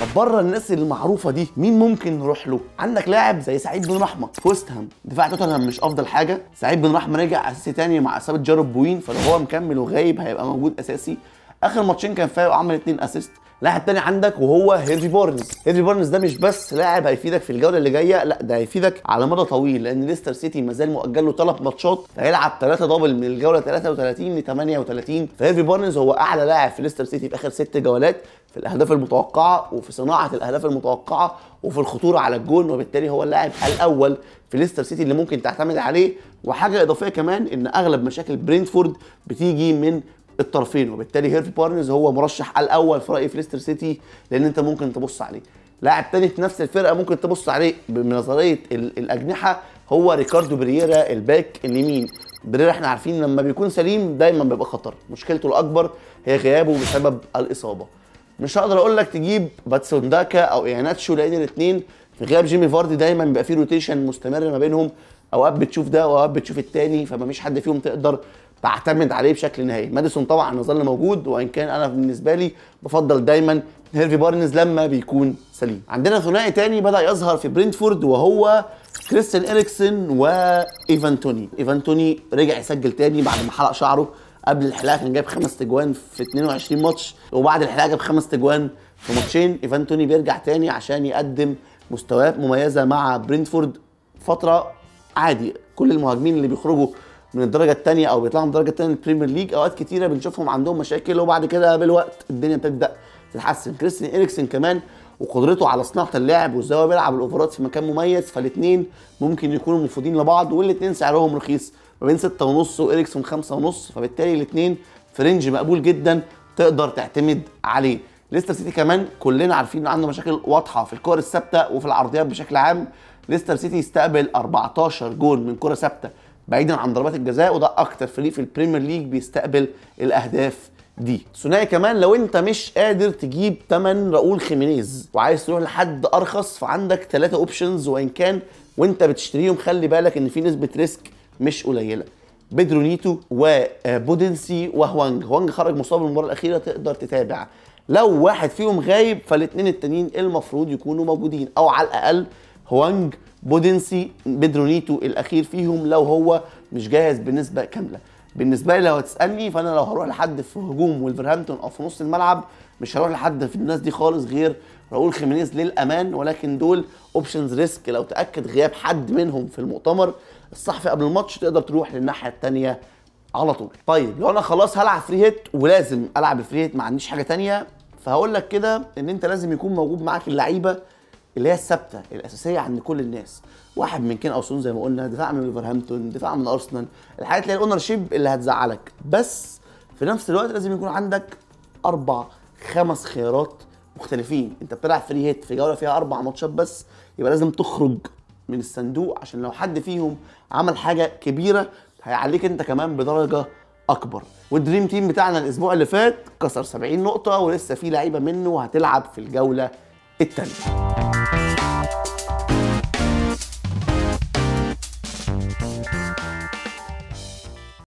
طب بره الناس المعروفه دي مين ممكن نروح له عندك لاعب زي سعيد بن رحمه فوستهام دفاع توتنهام مش افضل حاجه سعيد بن رحمه رجع اساسي تاني مع اصابه جارب بوين فلو هو مكمل وغايب هيبقى موجود اساسي اخر ماتشين كان فايق وعمل 2 اسيست لاعب تاني عندك وهو هيرفي بورنز هيرفي بورنز ده مش بس لاعب هيفيدك في الجوله اللي جايه لا ده هيفيدك على مدى طويل لان ليستر سيتي مازال مؤجل له ثلاث ماتشات هيلعب ثلاثه دبل من الجوله 33 ل 38 فهيرفي بورنز هو اعلى لاعب في ليستر سيتي في اخر ست جولات في الاهداف المتوقعه وفي صناعه الاهداف المتوقعه وفي الخطوره على الجون وبالتالي هو اللاعب الاول في ليستر سيتي اللي ممكن تعتمد عليه وحاجه اضافيه كمان ان اغلب مشاكل برينتفورد بتيجي من الطرفين وبالتالي هيرفي بارنز هو مرشح الاول في رايي في ليستر سيتي لان انت ممكن تبص عليه لاعب تاني في نفس الفرقه ممكن تبص عليه بنظريه الاجنحه هو ريكاردو برييرا الباك اليمين بريرا احنا عارفين لما بيكون سليم دايما بيبقى خطر مشكلته الاكبر هي غيابه بسبب الاصابه مش هقدر اقول لك تجيب باتسون داكا او ايناتشو لان الاثنين في غياب جيمي فاردي دايما بيبقى في روتيشن مستمر ما بينهم اوقات بتشوف ده واوقات بتشوف الثاني فما فيش حد فيهم تقدر بعتمد عليه بشكل نهائي ماديسون طبعا هيظل موجود وان كان انا بالنسبه لي بفضل دايما هيرفي بارنز لما بيكون سليم عندنا ثنائي تاني بدا يظهر في برينتفورد وهو كريستيان اريكسن وايفان توني ايفان توني رجع يسجل تاني بعد ما حلق شعره قبل الحلاقه كان جايب خمس تجوان في 22 ماتش وبعد الحلاقه جاب خمس تجوان في ماتشين ايفان توني بيرجع تاني عشان يقدم مستويات مميزه مع برينتفورد فتره عادي كل المهاجمين اللي بيخرجوا من الدرجه الثانيه او بيطلعوا من الدرجه الثانيه البريمير ليج اوقات كتيره بنشوفهم عندهم مشاكل وبعد كده بالوقت الدنيا بتبدا تتحسن كريستيان اريكسن كمان وقدرته على صناعه اللعب وازاي هو بيلعب الاوفرات في مكان مميز فالاثنين ممكن يكونوا مفيدين لبعض والاثنين سعرهم رخيص ما بين 6 ونص واريكسون 5 ونص فبالتالي الاثنين في رينج مقبول جدا تقدر تعتمد عليه ليستر سيتي كمان كلنا عارفين انه عنده مشاكل واضحه في الكور الثابته وفي العرضيات بشكل عام ليستر سيتي استقبل 14 جول من كره ثابته بعيدا عن ضربات الجزاء وده اكتر فريق في البريمير ليج بيستقبل الاهداف دي ثنائي كمان لو انت مش قادر تجيب تمن راؤول خيمينيز وعايز تروح لحد ارخص فعندك ثلاثة اوبشنز وان كان وانت بتشتريهم خلي بالك ان في نسبه ريسك مش قليله بيدرو نيتو وبودنسي آه، وهوانج هوانج خرج مصاب المباراه الاخيره تقدر تتابع لو واحد فيهم غايب فالاثنين التانيين المفروض يكونوا موجودين او على الاقل هوانج بودنسي بيدرو نيتو الاخير فيهم لو هو مش جاهز بنسبه كامله بالنسبه لي لو هتسالني فانا لو هروح لحد في هجوم ولفرهامبتون او في نص الملعب مش هروح لحد في الناس دي خالص غير راؤول خيمينيز للامان ولكن دول اوبشنز ريسك لو تاكد غياب حد منهم في المؤتمر الصحفي قبل الماتش تقدر تروح للناحيه الثانيه على طول طيب لو انا خلاص هلعب فري هيت ولازم العب الفري هيت ما عنديش حاجه ثانيه فهقول لك كده ان انت لازم يكون موجود معاك اللعيبه اللي هي الثابته الاساسيه عند كل الناس واحد من كين او سون زي ما قلنا دفاع من ليفرهامبتون دفاع من ارسنال الحاجات اللي هي الاونر شيب اللي هتزعلك بس في نفس الوقت لازم يكون عندك اربع خمس خيارات مختلفين انت بتلعب فري هيت في جوله فيها اربع ماتشات بس يبقى لازم تخرج من الصندوق عشان لو حد فيهم عمل حاجه كبيره هيعليك انت كمان بدرجه اكبر والدريم تيم بتاعنا الاسبوع اللي فات كسر 70 نقطه ولسه في لعيبه منه هتلعب في الجوله الثانيه